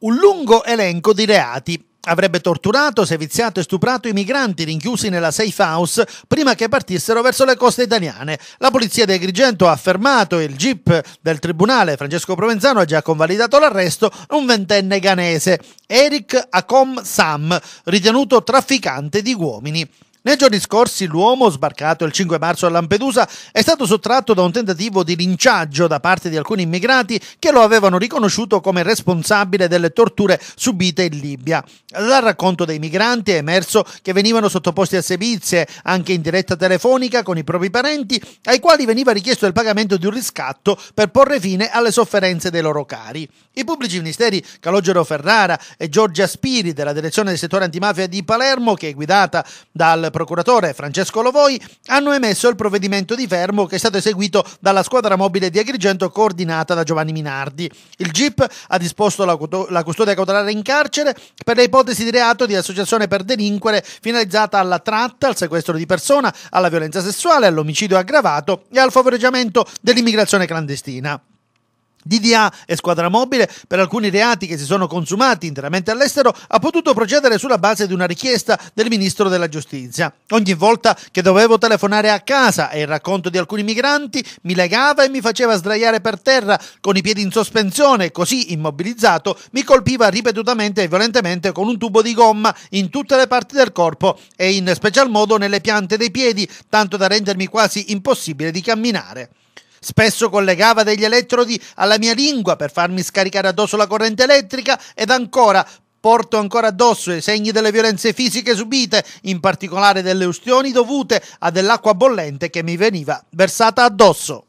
un lungo elenco di reati. Avrebbe torturato, seviziato e stuprato i migranti rinchiusi nella safe house prima che partissero verso le coste italiane. La polizia di Agrigento ha affermato e il GIP del tribunale Francesco Provenzano ha già convalidato l'arresto un ventenne ghanese, Eric Akom Sam, ritenuto trafficante di uomini. Nei giorni scorsi l'uomo, sbarcato il 5 marzo a Lampedusa, è stato sottratto da un tentativo di linciaggio da parte di alcuni immigrati che lo avevano riconosciuto come responsabile delle torture subite in Libia. Dal racconto dei migranti è emerso che venivano sottoposti a sevizie, anche in diretta telefonica con i propri parenti, ai quali veniva richiesto il pagamento di un riscatto per porre fine alle sofferenze dei loro cari. I pubblici ministeri Calogero Ferrara e Giorgia Spiri della direzione del settore antimafia di Palermo, che è guidata dal procuratore Francesco Lovoi hanno emesso il provvedimento di fermo che è stato eseguito dalla squadra mobile di Agrigento coordinata da Giovanni Minardi. Il GIP ha disposto la custodia cautelare in carcere per le ipotesi di reato di associazione per delinquere finalizzata alla tratta, al sequestro di persona, alla violenza sessuale, all'omicidio aggravato e al favoreggiamento dell'immigrazione clandestina. DDA e squadra mobile per alcuni reati che si sono consumati interamente all'estero ha potuto procedere sulla base di una richiesta del ministro della giustizia. Ogni volta che dovevo telefonare a casa e il racconto di alcuni migranti mi legava e mi faceva sdraiare per terra con i piedi in sospensione, così immobilizzato mi colpiva ripetutamente e violentemente con un tubo di gomma in tutte le parti del corpo e in special modo nelle piante dei piedi, tanto da rendermi quasi impossibile di camminare. Spesso collegava degli elettrodi alla mia lingua per farmi scaricare addosso la corrente elettrica ed ancora Porto ancora addosso i segni delle violenze fisiche subite, in particolare delle ustioni dovute a dell'acqua bollente che mi veniva versata addosso.